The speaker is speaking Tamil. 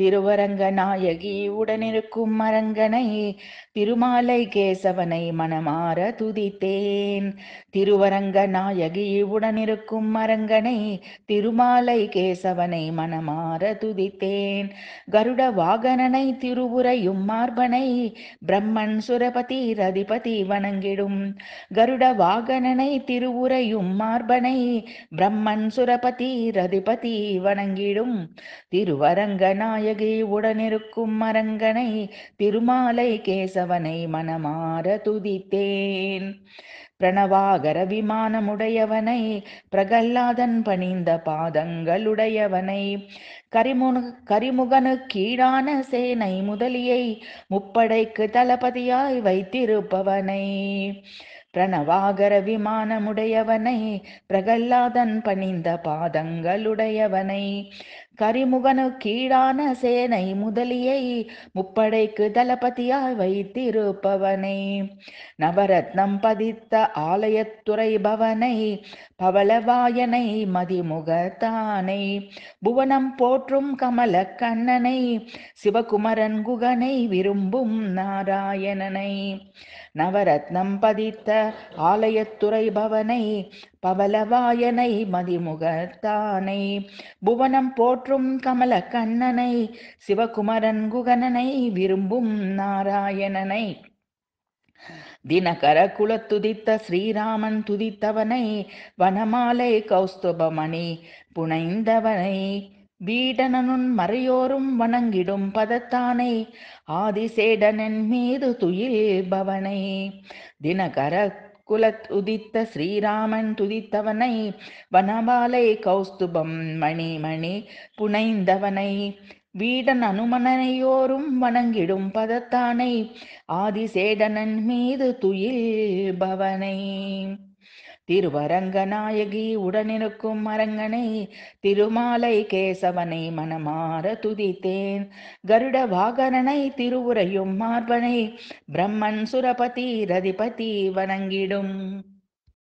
திருவரங்க நாயகி உடனிருக்கும் மரங்கனை திருமாலை கேசவனை மனமாற துதித்தேன் திருவரங்க நாயகி உடனிருக்கும் மரங்கனை திருமாலை கேசவனை மனமாற துதித்தேன் கருட வாகனனை திருவுரையும் மார்பனை பிரம்மன் சுரபதி ரதிபதி வணங்கிடும் கருட வாகனனை திருவுரையும் மார்பனை பிரம்மன் சுரபதி ரதிபதி வணங்கிடும் திருவரங்க நாயகி நாயகி உடனிருக்கும் மரங்கனை திருமாலை கேசவனை மனமாற துதித்தேன் பிரணவாகர விமானமுடையவனை பிரகல்லாதன் பணிந்த பாதங்களுடையவனை கரிமுனு கரிமுகனு கீழான சேனை முதலியை முப்படைக்கு தளபதியாய் வைத்திருப்பவனை பிரணவாகர விமானமுடையவனை பிரகல்லாதன் பணிந்த பாதங்களுடையவனை கரிமுகனு கீழான சேனை முதலியை முப்படைக்கு தளபதியாய் வைத்திருப்பவனை நவரத்னம் பதித்த ஆலயத்துறை பவனை பவளவாயனை மதிமுகத்தானை புவனம் போற்றும் கமல கண்ணனை சிவகுமரன் குகனை விரும்பும் நாராயணனை நவரத்னம் பதித்த ஆலயத்துறை பவனை பவலவாயனை மதிமுகத்தானை புவனம் போற்றும் கமல கண்ணனை சிவகுமரன் குகனனை விரும்பும் நாராயணனை தினகர குலத்துதித்த ஸ்ரீராமன் துதித்தவனை வனமாலை கௌஸ்துபமணி புனைந்தவனை வீடனனுன் மறையோரும் வணங்கிடும் பதத்தானை ஆதிசேடனன் மீது துயில் பவனை தினகர குலத் உதித்த ஸ்ரீராமன் துதித்தவனை வனபாலை கௌஸ்துபம் மணி மணி புனைந்தவனை வீடன் அனுமனையோரும் வணங்கிடும் பதத்தானை ஆதிசேடனன் மீது துயில் பவனை திருவரங்கநாயகி உடனிருக்கும் அரங்கனை திருமாலை கேசவனை மனமாற துதித்தேன் கருட வாகனனை திருவுரையும் மார்பனை பிரம்மன் சுரபதி ரதிபதி வணங்கிடும்